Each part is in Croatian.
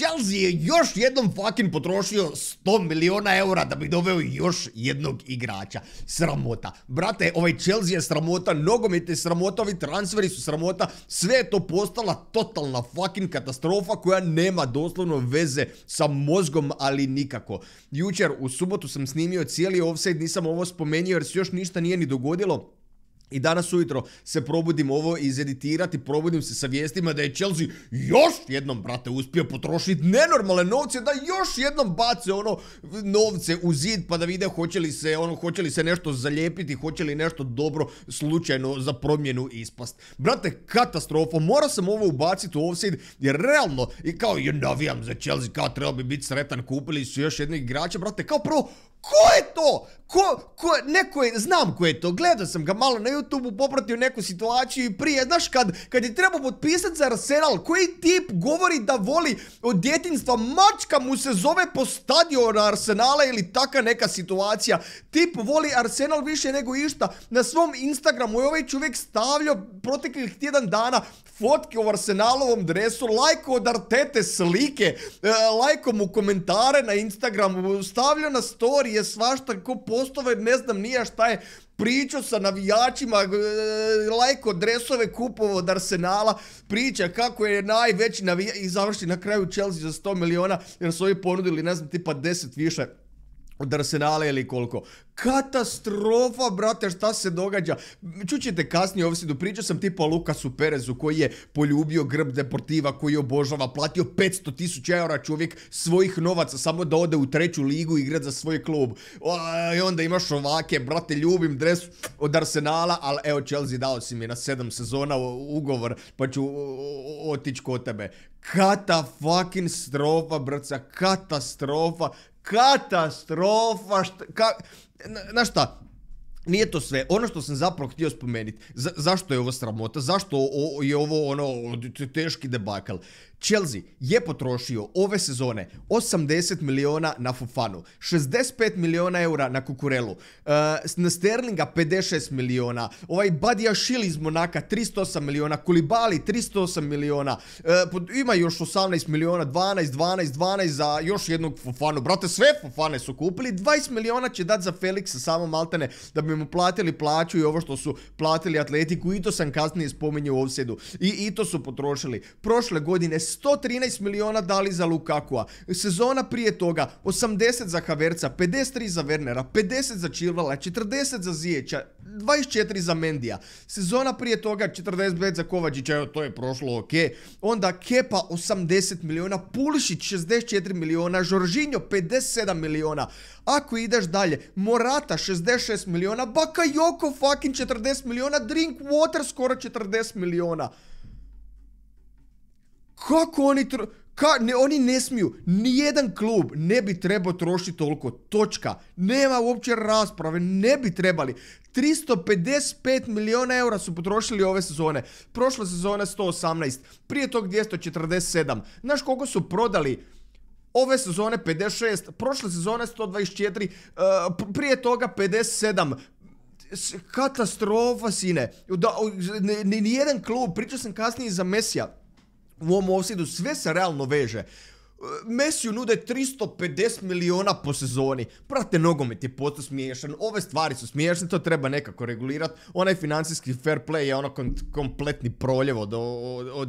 Chelsea je još jednom fucking potrošio 100 miliona eura da bi doveo još jednog igrača. Sramota. Brate, ovaj Chelsea je sramota, nogomet je sramota, ovi transferi su sramota. Sve je to postala totalna fucking katastrofa koja nema doslovno veze sa mozgom, ali nikako. Jučer u subotu sam snimio cijeli offside, nisam ovo spomenio jer se još ništa nije ni dogodilo i danas ujutro se probudim ovo izeditirati, probudim se sa vijestima da je Chelsea još jednom, brate, uspio potrošiti nenormalne novce, da još jednom bace ono novce u zid pa da vide hoće li se, ono, hoće se nešto zalijepiti, hoće li nešto dobro slučajno za promjenu ispast. Brate, katastrofa, mora sam ovo ubaciti u offside jer realno, i kao je navijam za Chelsea, kao treba bi biti sretan, kupili su još jednog igrača, brate, kao prvo, ko je to? Ko, ko, neko je, znam ko je to, gledao sam ga malo na YouTube poprati u neku situaciju i prije, znaš kad, kad je trebao potpisati za Arsenal, koji tip govori da voli od djetinstva mačka mu se zove po stadionu Arsenala ili taka neka situacija. Tip voli Arsenal više nego išta. Na svom Instagramu je ovaj čovjek stavljao proteklih tjedan dana fotke u Arsenalovom dresu, lajko od Artete slike, e, lajko mu komentare na Instagramu, stavljao na storije svašta, ko postove, ne znam nije šta je pričao sa navijačima, e, lajko dresove kupovo od Arsenala, priča kako je najveći navijač i završi na kraju Chelsea za 100 miliona jer su ovi ponudili, ne znam, tipa 10 više od Arsenala ili koliko. Katastrofa, brate, šta se događa? Čućete kasnije do pričao sam tipa Lukasu Perezu koji je poljubio grb Deportiva koji je obožava, platio 500 tisuća eura čovjek svojih novaca samo da ode u treću ligu i igrat za svoj klub. I onda imaš ovake, brate, ljubim dres od Arsenala, ali evo Chelsea dao si mi na sedam sezona ugovor pa ću otići kod tebe. Kata fucking strofa, brca, katastrofa, katastrofa, šta, na, šta, nije to sve. Ono što sam zapravo htio spomenuti, zašto je ovo sramota, zašto je ovo ono teški debakal. Chelsea je potrošio ove sezone 80 miliona na Fofanu, 65 miliona eura na Kukurelu, eh, na Sterlinga 56 miliona, ovaj Badiašili iz Monaka 308 miliona, Kulibali 308 miliona, eh, ima još 18 miliona, 12, 12, 12 za još jednog Fofanu, brate sve Fofane su kupili, 20 miliona će dati za Felixa samo Maltene da bi mu platili plaću i ovo što su platili Atletiku i to sam kasnije spominjao u offsetu i, i to su potrošili. Prošle godine 113 miliona dali za Lukakua. Sezona prije toga 80 za Haverca, 53 za Wernera, 50 za Chilvala, 40 za Zijeća, 24 za Mendija. Sezona prije toga 45 za Kovačića, to je prošlo, ok. Onda Kepa 80 miliona, Pulišić 64 miliona, Žoržinjo 57 miliona. Ako ideš dalje, Morata 66 miliona, Bakayoko fucking 40 miliona, Drinkwater skoro 40 miliona. Kako oni... Ka, ne, oni ne smiju, nijedan klub ne bi trebao trošiti toliko, točka, nema uopće rasprave, ne bi trebali. 355 milijuna eura su potrošili ove sezone, Prošla sezone 118, prije tog 247, znaš koliko su prodali ove sezone 56, prošle sezone 124, e, prije toga 57, katastrofa sine, nijedan klub, pričao sam kasnije za Mesija, u ovom offsideu sve se realno veže Mesiju nude 350 miliona po sezoni. Prate, nogomet je posto smiješan, ove stvari su smiješne, to treba nekako regulirati. Onaj financijski fair play je ono kompletni proljevo od, od,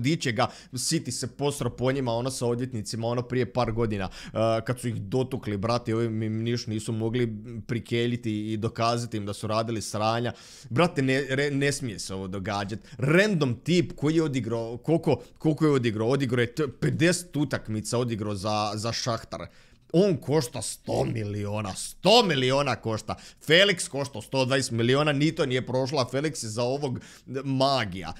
City se posro po njima, ono sa odvjetnicima, ono prije par godina. Uh, kad su ih dotukli, brate, ovi im nisu mogli prikeljiti i dokazati im da su radili sranja. Brate, ne, smije se ovo događat. Random tip koji je odigrao, koliko, koliko je odigrao? Odigrao je 50 utakmica, odigrao za, za Šahtar. On košta 100 miliona, 100 miliona košta. Felix košta 120 miliona, ni to nije prošla, Felix je za ovog magija.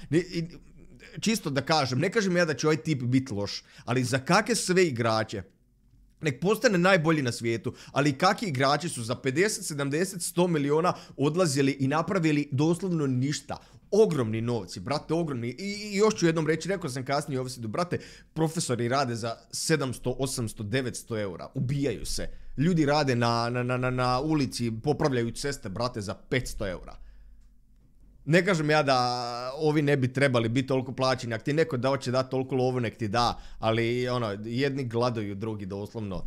Čisto da kažem, ne kažem ja da će ovaj tip biti loš, ali za kakve sve igrače, Nek postane najbolji na svijetu, ali kakvi igrači su za 50, 70, 100 miliona odlazili i napravili doslovno ništa ogromni novci, brate, ogromni. I, još ću jednom reći, rekao sam kasnije u Ovisidu, brate, profesori rade za 700, 800, 900 eura, ubijaju se. Ljudi rade na, na ulici, popravljaju ceste, brate, za 500 eura. Ne kažem ja da ovi ne bi trebali biti toliko plaćeni, ako ti neko da hoće dati toliko lovu, nek ti da, ali ono, jedni gladuju, drugi doslovno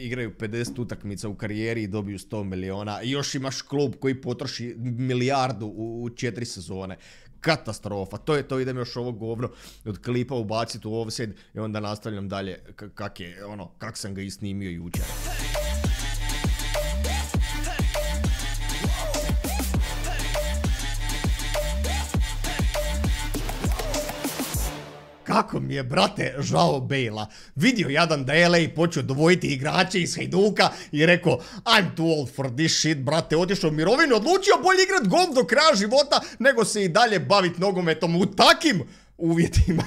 igraju 50 utakmica u karijeri i dobiju 100 miliona, i još imaš klub koji potroši milijardu u, četiri sezone. Katastrofa, to je to, idem još ovo govno od klipa ubaciti u offset i onda nastavljam dalje kak je, ono, kak sam ga i snimio jučer. kako mi je, brate, žao Bejla. Vidio jadan da je LA počeo dovojiti igrače iz Hajduka i rekao, I'm too old for this shit, brate, otišao u mirovinu, odlučio bolje igrat golf do kraja života, nego se i dalje bavit nogometom u takim uvjetima.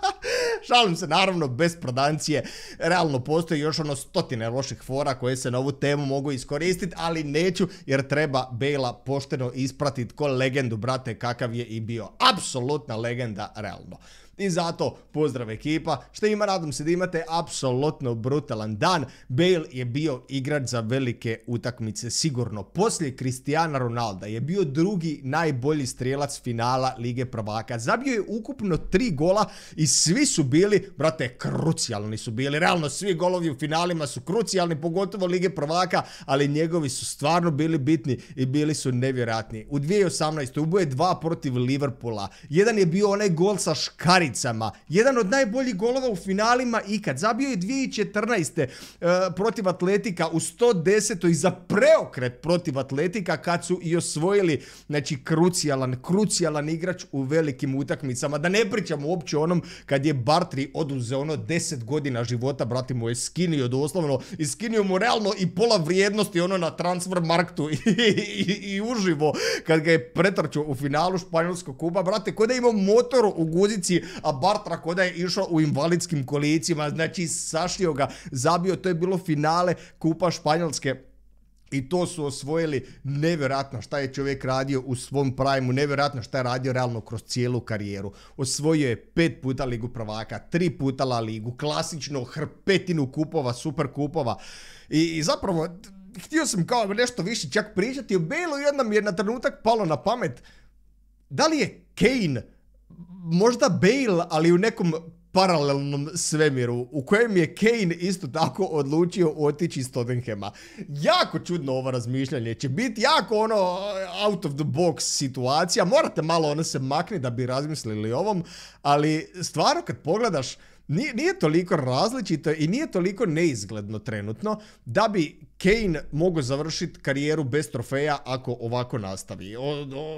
Šalim se, naravno, bez prodancije. Realno postoji još ono stotine loših fora koje se na ovu temu mogu iskoristiti, ali neću jer treba Bela pošteno ispratiti ko legendu, brate, kakav je i bio. Apsolutna legenda, realno. I zato pozdrav ekipa, što ima radom se da imate apsolutno brutalan dan. Bale je bio igrač za velike utakmice sigurno. Poslije Cristiana Ronalda je bio drugi najbolji strijelac finala Lige prvaka. Zabio je ukupno tri gola i svi su bili, brate, krucijalni su bili. Realno svi golovi u finalima su krucijalni, pogotovo Lige prvaka, ali njegovi su stvarno bili bitni i bili su nevjerojatni. U 2018. uboje dva protiv Liverpoola. Jedan je bio onaj gol sa škari paricama. Jedan od najboljih golova u finalima ikad. Zabio je 2014. E, protiv Atletika u 110. i za preokret protiv Atletika kad su i osvojili znači krucijalan, krucijalan igrač u velikim utakmicama. Da ne pričamo uopće onom kad je Bartri oduzeo ono 10 godina života, brati mu je skinio doslovno i skinio mu realno i pola vrijednosti ono na transfer marktu i, uživo kad ga je pretrčao u finalu Španjolskog kuba. Brate, ko da je imao motor u guzici, a Bartra koda je išao u invalidskim kolicima, znači sašio ga, zabio, to je bilo finale Kupa Španjolske. I to su osvojili nevjerojatno šta je čovjek radio u svom prajmu, nevjerojatno šta je radio realno kroz cijelu karijeru. Osvojio je pet puta Ligu prvaka, tri puta La Ligu, klasično hrpetinu kupova, super kupova. I, zapravo, htio sam kao nešto više čak pričati o Bale-u i onda mi je na trenutak palo na pamet. Da li je Kane možda Bale, ali u nekom paralelnom svemiru u kojem je Kane isto tako odlučio otići iz Tottenhema. Jako čudno ovo razmišljanje će biti, jako ono out of the box situacija, morate malo ono se makniti da bi razmislili ovom, ali stvarno kad pogledaš nije, nije toliko različito i nije toliko neizgledno trenutno da bi Kane mogu završiti karijeru bez trofeja ako ovako nastavi.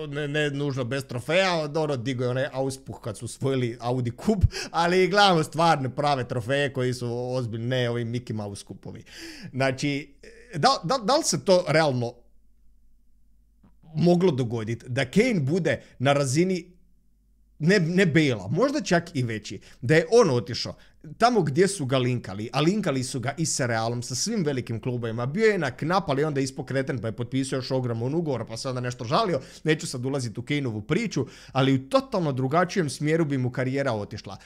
ne, ne nužno bez trofeja, dobro, digo je onaj auspuh kad su svojili Audi kup, ali glavno, stvarne prave trofeje koji su ozbiljni, ne ovi Mickey Mouse kupovi. Znači, da, da, da li se to realno moglo dogoditi? Da Kane bude na razini ne, ne Bela, možda čak i veći, da je on otišao tamo gdje su ga linkali, a linkali su ga i sa Realom, sa svim velikim klubovima, bio je na knap, ali onda ispokreten pa je potpisao još ogroman ugovor, pa se onda nešto žalio, neću sad ulaziti u Kejnovu priču, ali u totalno drugačijem smjeru bi mu karijera otišla.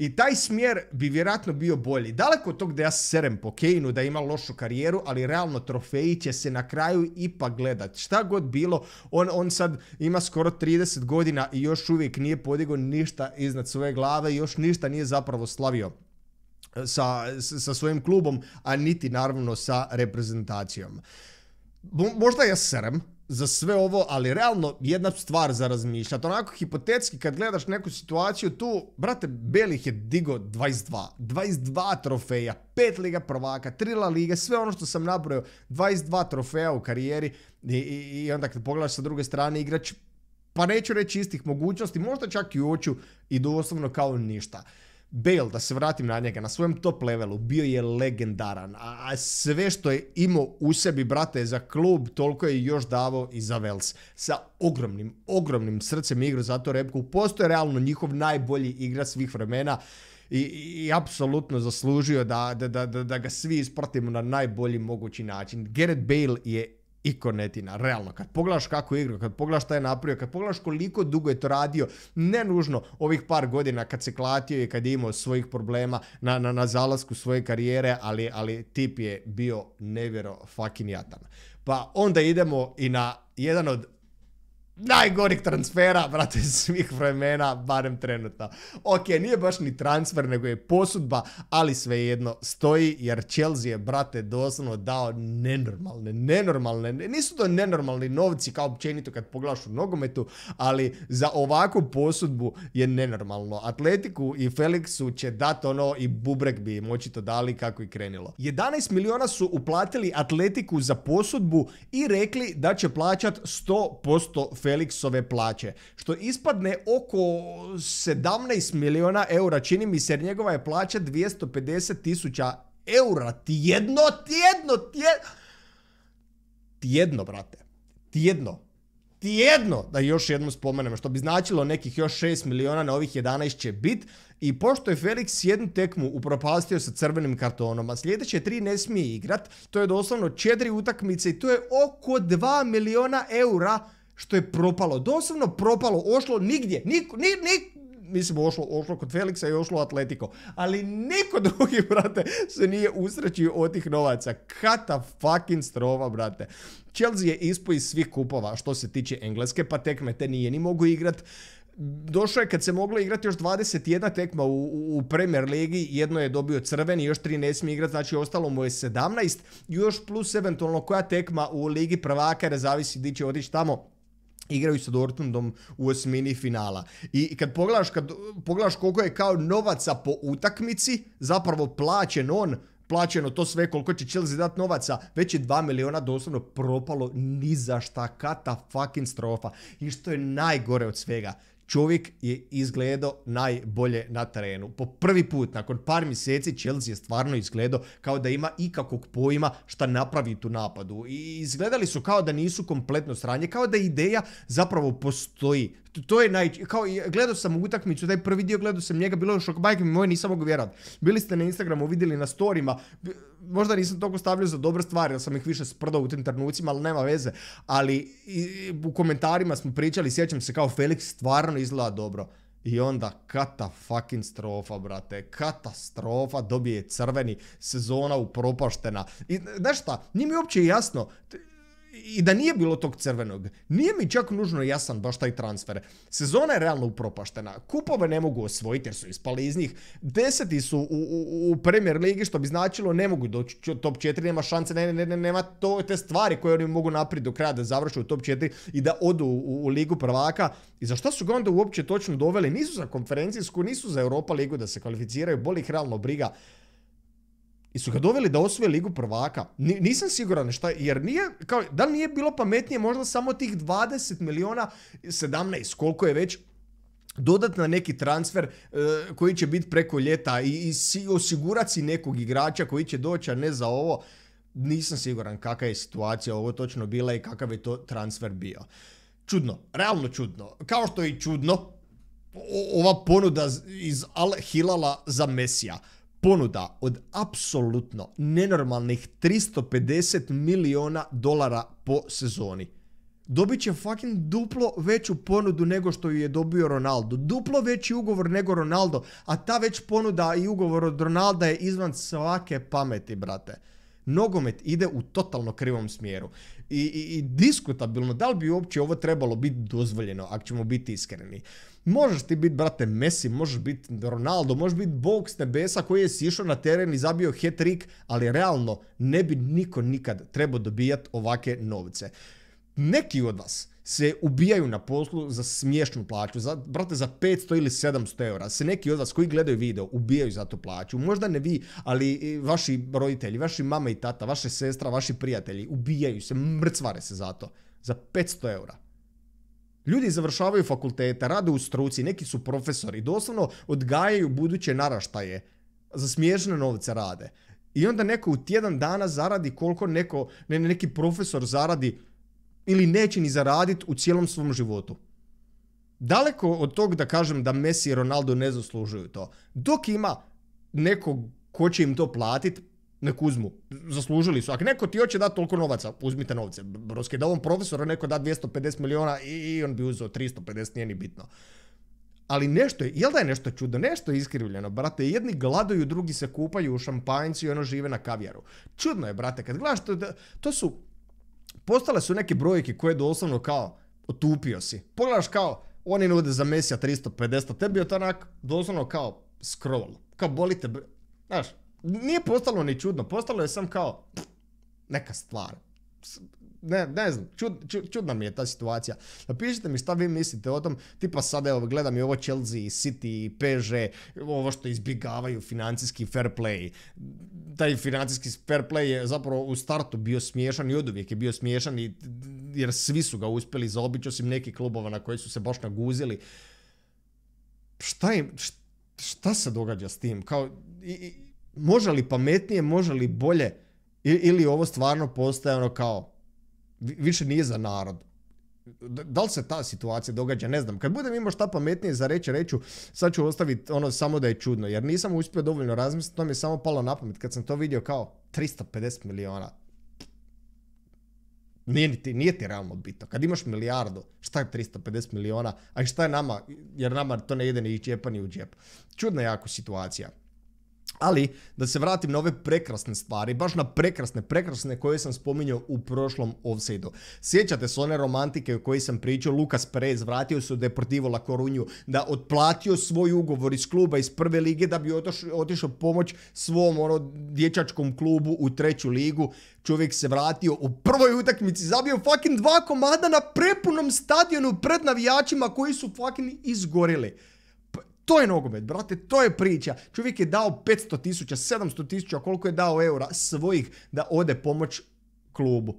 I taj smjer bi vjerojatno bio bolji. Daleko od tog da ja serem po da ima lošu karijeru, ali realno trofeji će se na kraju ipak gledat. Šta god bilo, on, sad ima skoro 30 godina i još uvijek nije podigao ništa iznad svoje glave i još ništa nije zapravo slavio. E, sa, svojim klubom, a niti naravno sa reprezentacijom. Možda ja serem za sve ovo, ali realno jedna stvar za razmišljati. Onako hipotetski kad gledaš neku situaciju tu, brate, Belih je digo 22. 22 trofeja, 5 liga prvaka, 3 la lige, sve ono što sam nabrojao, 22 trofeja u karijeri i, onda kad pogledaš sa druge strane igrač, pa neću reći istih mogućnosti, možda čak i oću oču i doslovno kao ništa. Bale, da se vratim na njega, na svojem top levelu bio je legendaran, a sve što je imao u sebi, brate, za klub, toliko je još davao i za Vels. Sa ogromnim, ogromnim srcem igra za to repku. Postoje realno njihov najbolji igra svih vremena i, apsolutno zaslužio da, ga svi ispratimo na najbolji mogući način. Gareth Bale je i Realno, kad pogledaš kako je kad pogledaš šta je napravio, kad pogledaš koliko dugo je to radio, ne nužno ovih par godina kad se klatio i kad je imao svojih problema na, na, na zalasku svoje karijere, ali, ali tip je bio nevjero fucking jatan. Pa onda idemo i na jedan od najgorih transfera, brate, svih vremena, barem trenutno. Ok, nije baš ni transfer, nego je posudba, ali svejedno stoji, jer Chelsea je, brate, doslovno dao nenormalne, nenormalne, nisu to nenormalni novci, kao općenito kad poglašu u nogometu, ali za ovakvu posudbu je nenormalno. Atletiku i Felixu će dati ono i bubrek bi im očito dali kako i krenilo. 11 miliona su uplatili Atletiku za posudbu i rekli da će plaćat 100% Felixu Felixove plaće. Što ispadne oko 17 miliona eura, čini mi se, jer njegova je plaća 250 tisuća eura. Tjedno, tjedno, tjedno. Tjedno, brate. Tjedno. Tjedno, da još jednom spomenem, što bi značilo nekih još 6 miliona na ovih 11 će bit. I pošto je Felix jednu tekmu upropastio sa crvenim kartonom, a sljedeće tri ne smije igrat, to je doslovno četiri utakmice i to je oko 2 miliona eura što je propalo, doslovno propalo, ošlo nigdje, niko, ni, ni, mislim ošlo, ošlo kod Felixa i ošlo Atletico, ali niko drugi, brate, se nije usrećio od tih novaca. Kata fucking strova, brate. Chelsea je ispo iz svih kupova što se tiče Engleske, pa tekme te nije ni mogu igrat. Došao je kad se moglo igrati još 21 tekma u, u Premier Ligi, jedno je dobio crveni, još tri ne smije igrati, znači ostalo mu je 17, još plus eventualno koja tekma u Ligi prvaka, jer zavisi di će otići tamo igraju sa Dortmundom u osmini finala. I kad pogledaš, kad pogledaš koliko je kao novaca po utakmici, zapravo plaćen on, plaćeno to sve koliko će Chelsea dat novaca, već je 2 miliona doslovno propalo ni za šta, kata fucking strofa. I što je najgore od svega, čovjek je izgledao najbolje na terenu. Po prvi put, nakon par mjeseci, Chelsea je stvarno izgledao kao da ima ikakvog pojma šta napravi tu napadu. I izgledali su kao da nisu kompletno sranje, kao da ideja zapravo postoji to je naj... Kao, gledao sam u utakmicu, taj prvi dio gledao sam njega, bilo je šok, majke mi moje, nisam mogu vjerovat. Bili ste na Instagramu, vidjeli na storima, možda nisam toliko stavljao za dobre stvari, jer sam ih više sprdao u tim trenucima, ali nema veze. Ali u komentarima smo pričali, sjećam se kao Felix stvarno izgleda dobro. I onda kata fucking strofa, brate, katastrofa, dobije crveni, sezona upropaštena. I znaš šta, nije mi uopće jasno, i da nije bilo tog crvenog, nije mi čak nužno jasan baš taj transfer. Sezona je realno upropaštena, kupove ne mogu osvojiti jer su ispali iz njih, deseti su u, u, u Premier Ligi što bi značilo ne mogu doći u top 4, nema šanse, ne, nema to, te stvari koje oni mogu naprijed do kraja da završe u top 4 i da odu u, Ligu prvaka. I za šta su ga onda uopće točno doveli? Nisu za konferencijsku, nisu za Europa Ligu da se kvalificiraju, boli ih realno briga. I su ga doveli da osvoje ligu prvaka. nisam siguran šta, jer nije, kao, da li nije bilo pametnije možda samo tih 20 miliona, 17, koliko je već, na neki transfer e, koji će biti preko ljeta i, i si, osigurati nekog igrača koji će doći, a ne za ovo. Nisam siguran kakva je situacija ovo točno bila i kakav je to transfer bio. Čudno, realno čudno. Kao što je i čudno ova ponuda iz Al Hilala za Mesija ponuda od apsolutno nenormalnih 350 miliona dolara po sezoni. Dobit će fucking duplo veću ponudu nego što ju je dobio Ronaldo. Duplo veći ugovor nego Ronaldo, a ta već ponuda i ugovor od Ronalda je izvan svake pameti, brate. Nogomet ide u totalno krivom smjeru. i diskutabilno, da li bi uopće ovo trebalo biti dozvoljeno, ako ćemo biti iskreni. Možeš ti biti, brate, Messi, možeš biti Ronaldo, možeš biti Bog s nebesa koji je sišao na teren i zabio hat-trick, ali realno ne bi niko nikad trebao dobijat ovake novce. Neki od vas se ubijaju na poslu za smiješnu plaću, za, brate, za 500 ili 700 eura. Se neki od vas koji gledaju video ubijaju za tu plaću. Možda ne vi, ali vaši roditelji, vaši mama i tata, vaše sestra, vaši prijatelji ubijaju se, mrcvare se za to. Za 500 eura. Ljudi završavaju fakultete, rade u struci, neki su profesori, doslovno odgajaju buduće naraštaje. Za smiješne novce rade. I onda neko u tjedan dana zaradi koliko neko, ne, neki profesor zaradi ili neće ni zaraditi u cijelom svom životu. Daleko od tog da kažem da Messi i Ronaldo ne zaslužuju to. Dok ima nekog ko će im to platiti, nek kuzmu, Zaslužili su. Ako neko ti hoće dati toliko novaca, uzmite novce. broske da ovom profesoru neko da 250 miliona i on bi uzeo 350, nije ni bitno. Ali nešto je, jel da je nešto čudo? nešto je iskrivljeno, brate, jedni gladuju, drugi se kupaju u šampanjcu i ono žive na kavijaru. Čudno je, brate, kad gledaš to, to su, postale su neke brojke koje doslovno kao, otupio si. Pogledaš kao, oni nude za Mesija 350, tebi je to onak doslovno kao scroll, kao bolite, znaš, nije postalo ni čudno, postalo je sam kao neka stvar. Ne, ne znam, čud, čudna mi je ta situacija. Napišite mi šta vi mislite o tom, tipa sad evo gledam i ovo Chelsea, City, PSG, ovo što izbjegavaju financijski fair play. Taj financijski fair play je zapravo u startu bio smiješan i oduvijek je bio smiješan i, jer svi su ga uspjeli zaobići osim nekih klubova na koji su se baš naguzili. Šta im, šta, šta se događa s tim? Kao, i, može li pametnije, može li bolje ili ovo stvarno postaje ono kao više nije za narod. Da li se ta situacija događa, ne znam. Kad budem imao šta pametnije za reći, reću sad ću ostaviti ono samo da je čudno. Jer nisam uspio dovoljno razmisliti, to mi je samo palo na pamet. Kad sam to vidio kao 350 miliona, nije ti, nije ti realno bitno. Kad imaš milijardu, šta je 350 miliona, a šta je nama, jer nama to ne ide ni džepa pa ni u džep. Čudna jako situacija. Ali, da se vratim na ove prekrasne stvari, baš na prekrasne, prekrasne koje sam spominjao u prošlom offside-u. Sjećate se one romantike o kojoj sam pričao, Lukas Perez vratio se u Deportivo La Coruña da otplatio svoj ugovor iz kluba iz prve lige da bi otišao pomoć svom ono, dječačkom klubu u treću ligu. Čovjek se vratio u prvoj utakmici, zabio fucking dva komada na prepunom stadionu pred navijačima koji su fucking izgorili. To je nogomet, brate, to je priča. Čovjek je dao 500 tisuća, 700 tisuća, koliko je dao eura svojih da ode pomoć klubu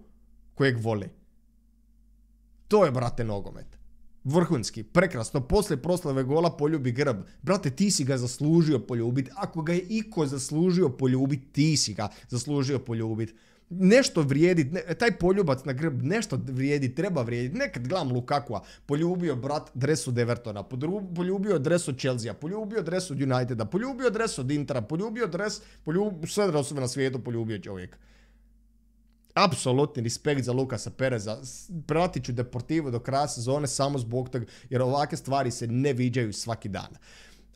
kojeg voli. To je, brate, nogomet. Vrhunski, prekrasno, poslije proslave gola poljubi grb. Brate, ti si ga zaslužio poljubit. Ako ga je iko zaslužio poljubit, ti si ga zaslužio poljubit nešto vrijedi, taj poljubac na grb nešto vrijedi, treba vrijediti. Nekad gledam Lukakua, poljubio brat dresu Devertona, poljubio dresu Chelsea, poljubio dresu Uniteda, poljubio dresu od poljubio dres, poljubio, sve osobe na svijetu poljubio čovjek. Apsolutni respekt za Lukasa Pereza. Pratit ću Deportivo do kraja sezone samo zbog toga jer ovakve stvari se ne viđaju svaki dan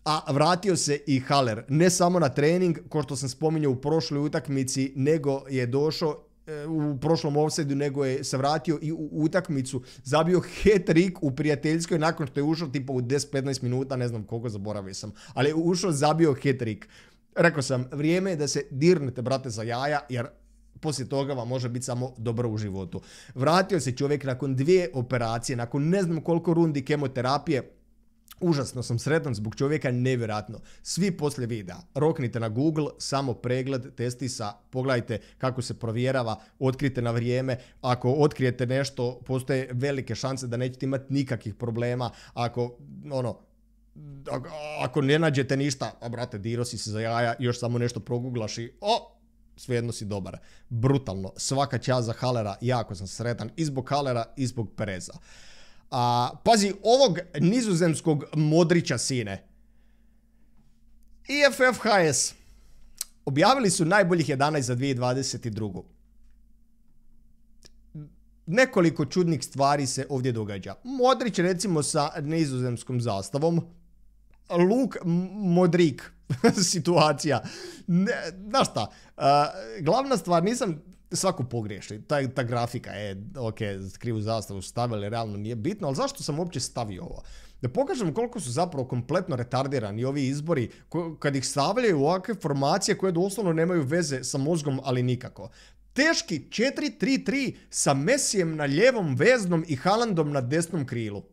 a vratio se i Haller, ne samo na trening, ko što sam spominjao u prošloj utakmici, nego je došao e, u prošlom offsetu nego je se vratio i u utakmicu zabio hat-trick u prijateljskoj nakon što je ušao tipa u 10-15 minuta, ne znam koliko zaboravio sam, ali je ušao zabio hat-trick. Rekao sam, vrijeme je da se dirnete brate za jaja jer poslije toga vam može biti samo dobro u životu. Vratio se čovjek nakon dvije operacije, nakon ne znam koliko rundi kemoterapije, užasno sam sretan zbog čovjeka, nevjerojatno. Svi poslije videa, roknite na Google, samo pregled, testisa, pogledajte kako se provjerava, otkrite na vrijeme, ako otkrijete nešto, postoje velike šanse da nećete imati nikakvih problema, ako, ono, ako ne nađete ništa, a brate, diro si se za jaja, još samo nešto proguglaš i o, svejedno si dobar. Brutalno, svaka čast za Halera, jako sam sretan i zbog Halera i zbog Pereza. A, pazi, ovog nizozemskog Modrića sine. IFFHS. Objavili su najboljih 11 za 2022. Nekoliko čudnih stvari se ovdje događa. Modrić recimo sa nizozemskom zastavom. Luk Modrik situacija. Ne, znaš šta, glavna stvar, nisam svako pogriješi. Ta, ta grafika je, ok, krivu zastavu stavili, realno nije bitno, ali zašto sam uopće stavio ovo? Da pokažem koliko su zapravo kompletno retardirani ovi izbori kad ih stavljaju u ovakve formacije koje doslovno nemaju veze sa mozgom, ali nikako. Teški 4-3-3 sa Mesijem na ljevom veznom i Halandom na desnom krilu.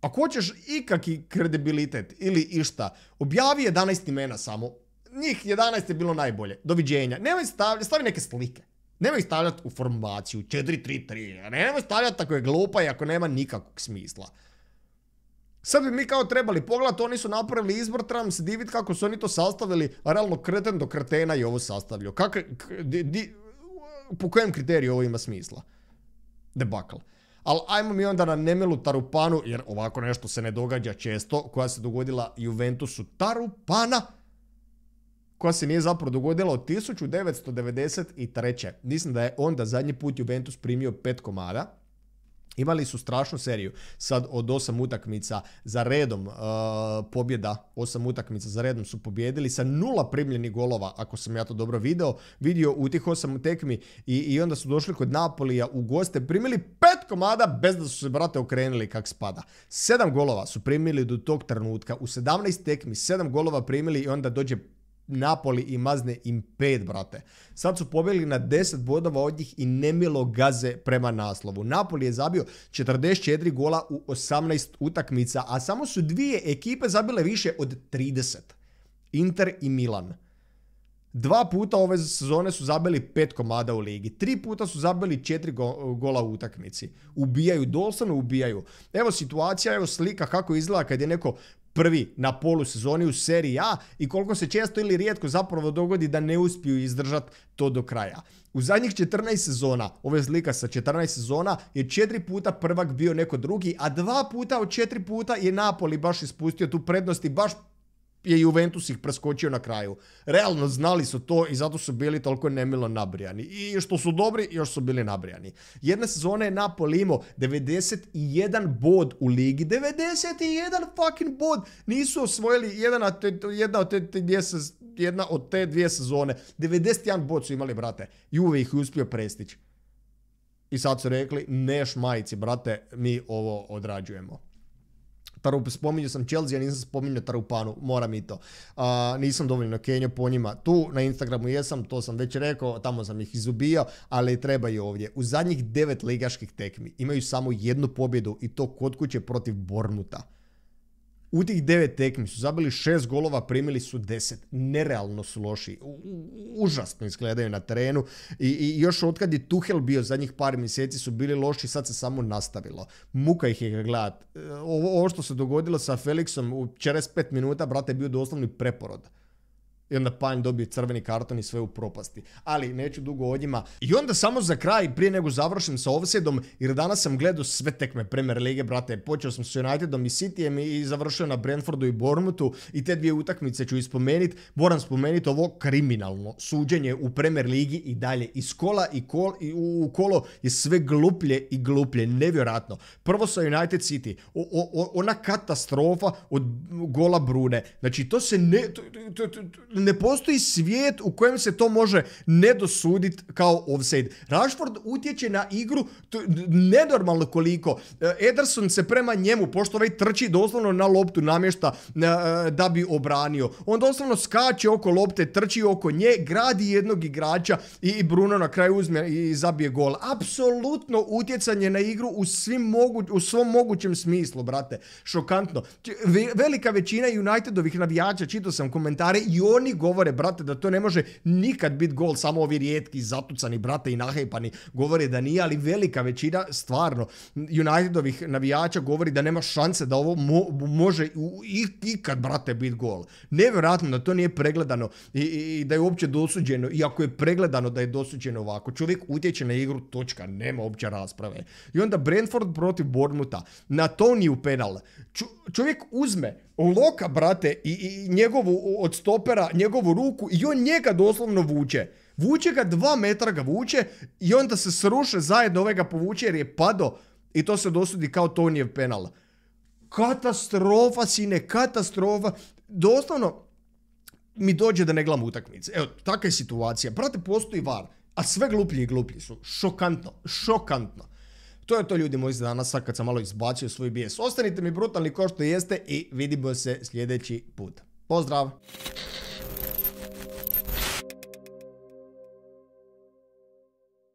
Ako hoćeš ikakvi kredibilitet ili išta, objavi 11 imena samo njih 11 je bilo najbolje. Doviđenja. Nemoj stavljati, stavi neke slike. Nemoj stavljati u formaciju 4-3-3. Nemoj stavljati ako je glupa i ako nema nikakvog smisla. Sad bi mi kao trebali pogledati, oni su napravili izbor, trebam se diviti kako su oni to sastavili, realno kreten do kretena i ovo sastavio di, po kojem kriteriju ovo ima smisla? Debakl. Ali ajmo mi onda na Nemelu Tarupanu, jer ovako nešto se ne događa često, koja se dogodila Juventusu Tarupana, koja se nije zapravo dogodila od 1993. Mislim da je onda zadnji put Juventus primio pet komada. Imali su strašnu seriju sad od osam utakmica za redom uh, pobjeda, osam utakmica za redom su pobjedili sa nula primljenih golova, ako sam ja to dobro video, vidio u tih osam tekmi i, i onda su došli kod Napolija u goste, primili pet komada bez da su se brate okrenuli kak spada. Sedam golova su primili do tog trenutka, u 17 tekmi sedam golova primili i onda dođe Napoli i mazne im pet, brate. Sad su pobjeli na 10 bodova od njih i nemilo gaze prema naslovu. Napoli je zabio 44 gola u 18 utakmica, a samo su dvije ekipe zabile više od 30. Inter i Milan. Dva puta ove sezone su zabili pet komada u ligi. Tri puta su zabili četiri gola u utakmici. Ubijaju doslovno ubijaju. Evo situacija, evo slika kako izgleda kad je neko prvi na sezoni u seriji A i koliko se često ili rijetko zapravo dogodi da ne uspiju izdržati to do kraja. U zadnjih 14 sezona, ove slika sa 14 sezona, je četiri puta prvak bio neko drugi, a dva puta od četiri puta je Napoli baš ispustio tu prednost i baš je Juventus ih preskočio na kraju. Realno znali su to i zato su bili toliko nemilo nabrijani. I što su dobri, još su bili nabrijani. Jedna sezona je Napoli imao 91 bod u ligi. 91 fucking bod! Nisu osvojili jedna, od te, dvije jedna od te dvije sezone. 91 bod su imali, brate. Juve ih uspio prestići. I sad su rekli, neš majici, brate, mi ovo odrađujemo. Tarup, spominju sam Chelsea, a nisam spominjao Tarupanu, moram i to. nisam dovoljno Kenjo po njima. Tu na Instagramu jesam, to sam već rekao, tamo sam ih izubio, ali treba i ovdje. U zadnjih devet ligaških tekmi imaju samo jednu pobjedu i to kod kuće protiv Bornuta. U tih devet tekmi su zabili šest golova, primili su deset. Nerealno su loši. užasno izgledaju na terenu. I, još otkad je Tuhel bio zadnjih par mjeseci su bili loši, sad se samo nastavilo. Muka ih je gledat. E, ovo, ovo što se dogodilo sa Felixom u čeres pet minuta, brate, je bio doslovni preporod. I onda Panj dobije crveni karton i sve u propasti. Ali neću dugo o njima. I onda samo za kraj, prije nego završim sa Ovsjedom, jer danas sam gledao sve tekme Premier Lige, brate. Počeo sam s Unitedom i Cityjem i završio na Brentfordu i Bournemouthu. I te dvije utakmice ću ispomenuti. Moram spomenuti ovo kriminalno suđenje u Premier Ligi i dalje. Iz kola i, i u kolo je sve gluplje i gluplje. Nevjerojatno. Prvo sa United City. ona katastrofa od gola Brune. Znači, to se ne... To, ne postoji svijet u kojem se to može nedosudit kao offside. Rashford utječe na igru nedormalno koliko. E, Ederson se prema njemu, pošto ovaj trči doslovno na loptu namješta e, e, da bi obranio. On doslovno skače oko lopte, trči oko nje, gradi jednog igrača i Bruno na kraju uzme i zabije gol. Apsolutno utjecanje na igru u, svim u svom mogućem smislu, brate. Šokantno. Velika većina Unitedovih navijača, čitao sam komentare, i oni oni govore, brate, da to ne može nikad biti gol, samo ovi rijetki, zatucani, brate, i nahajpani govore da nije, ali velika većina, stvarno, Unitedovih navijača govori da nema šanse da ovo može ikad, brate, biti gol. Nevjerojatno da to nije pregledano i, da je uopće dosuđeno, iako je pregledano da je dosuđeno ovako. Čovjek utječe na igru, točka, nema uopće rasprave. I onda Brentford protiv Bournemoutha, na u penal. čovjek uzme loka, brate, i, njegovu od stopera, njegovu ruku i on njega doslovno vuče. Vuče ga dva metra ga vuče i onda se sruše zajedno, ovega ga povuče jer je pado i to se dosudi kao Tonijev penal. Katastrofa, sine, katastrofa. Doslovno, mi dođe da ne gledam utakmice. Evo, takva je situacija. Brate, postoji var, a sve gluplji i gluplji su. Šokantno, šokantno. To je to ljudi moji za danas, sad kad sam malo izbacio svoj bijes. Ostanite mi brutalni ko što jeste i vidimo se sljedeći put. Pozdrav!